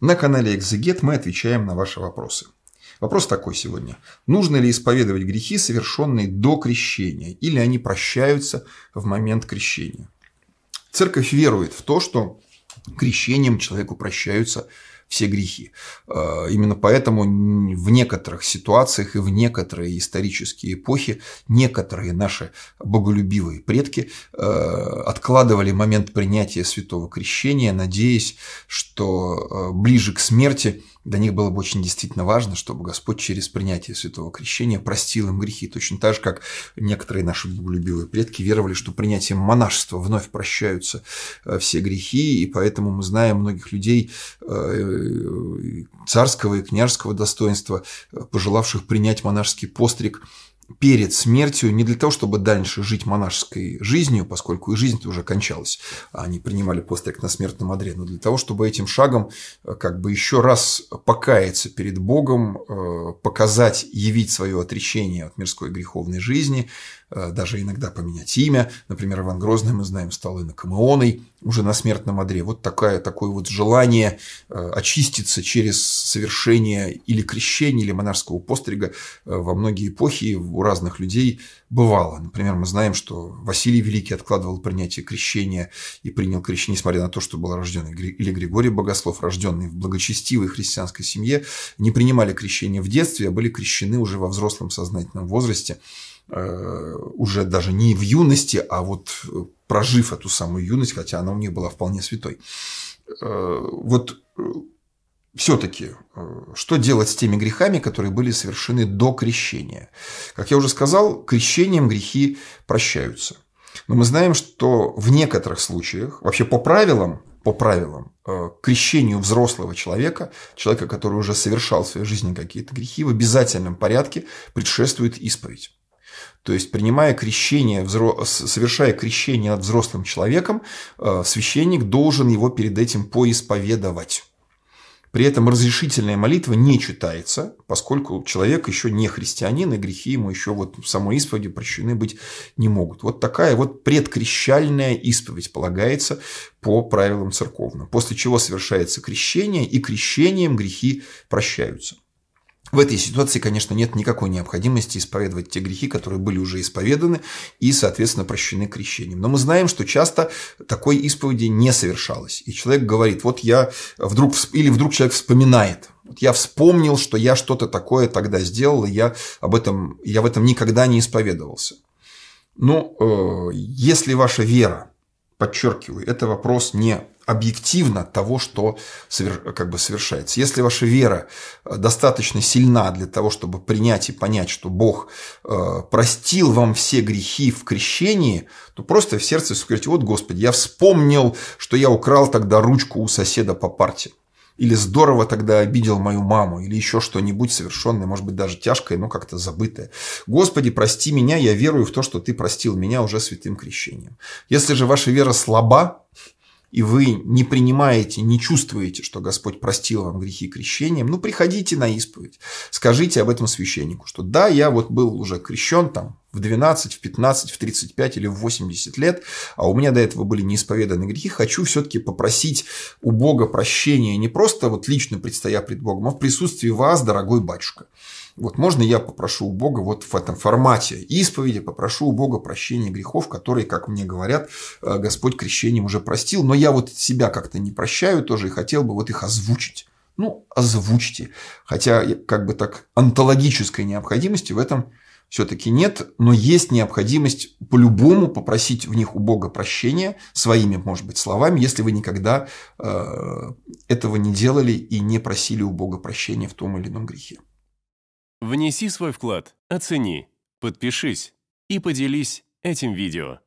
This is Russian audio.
На канале Экзегет мы отвечаем на ваши вопросы. Вопрос такой сегодня. Нужно ли исповедовать грехи, совершенные до крещения, или они прощаются в момент крещения? Церковь верует в то, что крещением человеку прощаются все грехи. А, именно поэтому в некоторых ситуациях и в некоторые исторические эпохи некоторые наши боголюбивые предки а, откладывали момент принятия святого крещения, надеясь, что а, ближе к смерти для них было бы очень действительно важно, чтобы Господь через принятие святого крещения простил им грехи. Точно так же, как некоторые наши боголюбивые предки веровали, что принятием монашества вновь прощаются все грехи, и поэтому мы знаем многих людей, царского и княжеского достоинства, пожелавших принять монашеский постриг перед смертью, не для того, чтобы дальше жить монашеской жизнью, поскольку и жизнь уже кончалась, а они принимали постриг на смертном одре, но для того, чтобы этим шагом э, как бы еще раз покаяться перед Богом, э, показать, явить свое отречение от мирской греховной жизни, э, даже иногда поменять имя. Например, Иван Грозный, мы знаем, стал инокомеоной уже на смертном одре. Вот такое, такое вот желание очиститься через совершение или крещения, или монашеского пострига во многие эпохи у разных людей бывало. Например, мы знаем, что Василий Великий откладывал принятие крещения и принял крещение, несмотря на то, что был рожден, или Григорий Богослов, рожденный в благочестивой христианской семье, не принимали крещение в детстве, а были крещены уже во взрослом сознательном возрасте, э, уже даже не в юности, а вот прожив эту самую юность, хотя она у них была вполне святой. Э, вот э, все-таки, э, что делать с теми грехами, которые были совершены до крещения? Как я уже сказал, крещением грехи прощаются. Но мы знаем, что в некоторых случаях, вообще по правилам, по правилам, э, к крещению взрослого человека, человека, который уже совершал в своей жизни какие-то грехи, в обязательном порядке предшествует исповедь. То есть, принимая крещение, совершая крещение над взрослым человеком, э, священник должен его перед этим поисповедовать. При этом разрешительная молитва не читается, поскольку человек еще не христианин, и грехи ему еще вот в самой исповеди прощены быть не могут. Вот такая вот предкрещальная исповедь полагается по правилам церковным, после чего совершается крещение, и крещением грехи прощаются. В этой ситуации, конечно, нет никакой необходимости исповедовать те грехи, которые были уже исповеданы и, соответственно, прощены крещением. Но мы знаем, что часто такой исповеди не совершалось. И человек говорит, вот я вдруг, или вдруг человек вспоминает, вот я вспомнил, что я что-то такое тогда сделал, и я, об этом, я в этом никогда не исповедовался. Ну, э, если ваша вера подчеркиваю, это вопрос не объективно того, что как бы совершается. Если ваша вера э, достаточно сильна для того, чтобы принять и понять, что Бог э, простил вам все грехи в крещении, то просто в сердце скажите, вот, Господи, я вспомнил, что я украл тогда ручку у соседа по парте или здорово тогда обидел мою маму, или еще что-нибудь совершенное, может быть, даже тяжкое, но как-то забытое. Господи, прости меня, я верую в то, что ты простил меня уже святым крещением. Если же ваша вера слаба, и вы не принимаете, не чувствуете, что Господь простил вам грехи крещением, ну, приходите на исповедь, скажите об этом священнику, что да, я вот был уже крещен там в 12, в 15, в 35 или в 80 лет, а у меня до этого были неисповеданные грехи, хочу все-таки попросить у Бога прощения не просто вот лично предстоя пред Богом, а в присутствии вас, дорогой батюшка. Вот можно я попрошу у Бога вот в этом формате исповеди, попрошу у Бога прощения грехов, которые, как мне говорят, э, Господь крещением уже простил, но я вот себя как-то не прощаю тоже и хотел бы вот их озвучить. Ну, озвучьте. Хотя, как бы так, антологической необходимости в этом все-таки нет, но есть необходимость по-любому попросить в них у Бога прощения своими, может быть, словами, если вы никогда э, этого не делали и не просили у Бога прощения в том или ином грехе. Внеси свой вклад, оцени, подпишись и поделись этим видео.